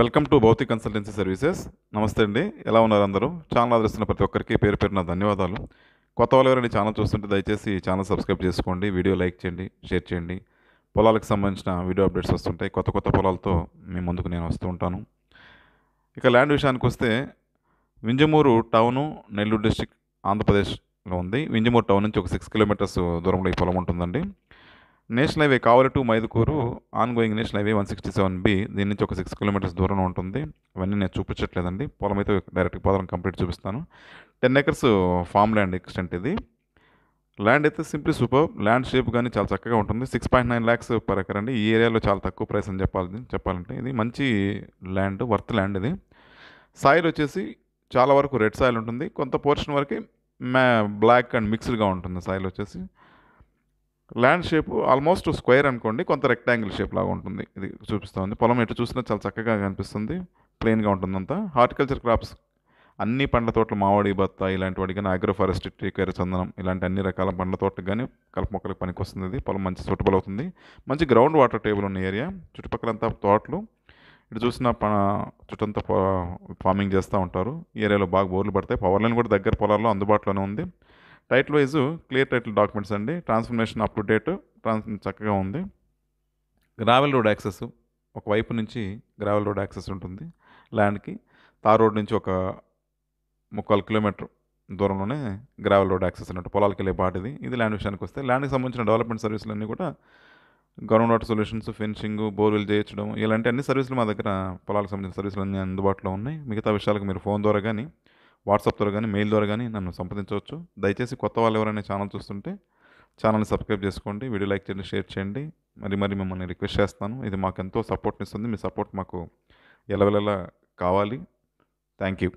welcome to Bhautik consultancy services నమస్తే అండి ఎలా ఉన్నారు అందరూ ఛానల్ ఆదరిస్తున్న ప్రతి ఒక్కరికి పేరు పేరున ధన్యవాదాలు కొత్త వాళ్ళు ఎవరైనా ఛానల్ చూస్తుంటే దయచేసి ఛానల్ సబ్స్క్రైబ్ చేసుకోండి వీడియో లైక్ చేయండి షేర్ చేయండి పొలాలకు సంబంధించిన వీడియో అప్డేట్స్ వస్తుంటాయి కొత్త కొత్త పొలాలతో మీ ముందుకు నేను వస్తూ ఉంటాను ఇక ల్యాండ్ విషయానికి వస్తే వింజమూరు టౌను నెల్లూరు డిస్టిక్ ఆంధ్రప్రదేశ్లో ఉంది వింజమూరు టౌన్ నుంచి ఒక సిక్స్ కిలోమీటర్స్ దూరంలో ఈ పొలం ఉంటుందండి national highway Kavali to Mydukur on going national highway one sixty seven B దీని నుంచి ఒక సిక్స్ కిలోమీటర్స్ దూరంలో ఉంటుంది ఇవన్నీ నేను చూపించట్లేదండి పొలం అయితే డైరెక్ట్గా పొలం కంప్లీట్ చూపిస్తాను ten acres farm land extent ఇది ల్యాండ్ అయితే సింప్లీ సూపర్ ల్యాండ్ షేప్ కానీ చాలా చక్కగా ఉంటుంది six point nine lakhs per acre అండి ఈ ఏరియాలో చాలా తక్కువ ప్రైస్ అని చెప్పాలి చెప్పాలంటే ఇది మంచి ల్యాండ్ వర్త్ ల్యాండ్ ఇది సాయిల్ వచ్చేసి చాలా వరకు రెడ్ సాయిల్ ఉంటుంది కొంత పోర్షన్ వరకు మ్యా బ్లాక్ అండ్ మిక్స్డ్గా ఉంటుంది సాయిల్ వచ్చేసి ల్యాండ్ షేప్ ఆల్మోస్ట్ స్క్వేర్ అనుకోండి కొంత రెక్టాంగిల్ షేప్ లాగా ఉంటుంది ఇది చూపిస్తూ ఉంది పొలం ఎటు చూసినా చాలా చక్కగా కనిపిస్తుంది ప్లెయిన్గా ఉంటుంది అంతా హార్టికల్చర్ క్రాప్స్ అన్ని పండ్ల తోటలు మావాడి బత్త ఇలాంటి వాటి కానీ అగ్రో ఫారెస్ట్ చందనం ఇలాంటి అన్ని రకాల పండ్ల తోటకు కానీ కలప మొక్కలకు పనికి వస్తుంది ఇది పొలం మంచి సూటబుల్ అవుతుంది మంచి గ్రౌండ్ వాటర్ టేబుల్ ఉన్న ఏరియా చుట్టుపక్కలంతా తోటలు ఇటు చూసిన ప చుట్టంతా ఫార్మింగ్ చేస్తూ ఉంటారు ఏరియాలో బాగా బోర్లు పడతాయి పవర్ లైన్ కూడా దగ్గర పొలాల్లో అందుబాటులోనే ఉంది title wise clear title documents అండి ట్రాన్స్ఫర్మేషన్ అప్ టు డేట్ ట్రాన్స్ చక్కగా ఉంది గ్రావెల్ రోడ్ యాక్సెస్ ఒక వైపు నుంచి గ్రావెల్ రోడ్ యాక్సెస్ ఉంటుంది ల్యాండ్కి తార్ రోడ్ నుంచి ఒక ముక్కాలు కిలోమీటర్ దూరంలోనే గ్రావెల్ రోడ్ యాక్సెస్ అన్నట్టు పొలాలకు వెళ్ళే పాటిది ఇది ల్యాండ్ విషయానికి వస్తే ల్యాండ్కి సంబంధించిన డెవలప్మెంట్ అన్నీ కూడా ground water solutions fencing borewell చేయించడం ఇలాంటి అన్ని సర్వీసులు మా దగ్గర పొలాలకు సంబంధించిన సర్వీసులు అన్నీ అందుబాటులో ఉన్నాయి మిగతా విషయాలకు మీరు ఫోన్ ద్వారా కానీ వాట్సాప్ ద్వారా కానీ మెయిల్ ద్వారా కానీ నన్ను సంప్రదించవచ్చు దయచేసి కొత్త వాళ్ళు ఎవరైనా ఛానల్ చూస్తుంటే ఛానల్ని సబ్స్క్రైబ్ చేసుకోండి వీడియో లైక్ చేయండి షేర్ చేయండి మరి మరి మిమ్మల్ని రిక్వెస్ట్ చేస్తాను ఇది మాకు ఎంతో సపోర్ట్ని ఇస్తుంది మీ సపోర్ట్ మాకు ఎలవెలలా కావాలి థ్యాంక్ యూ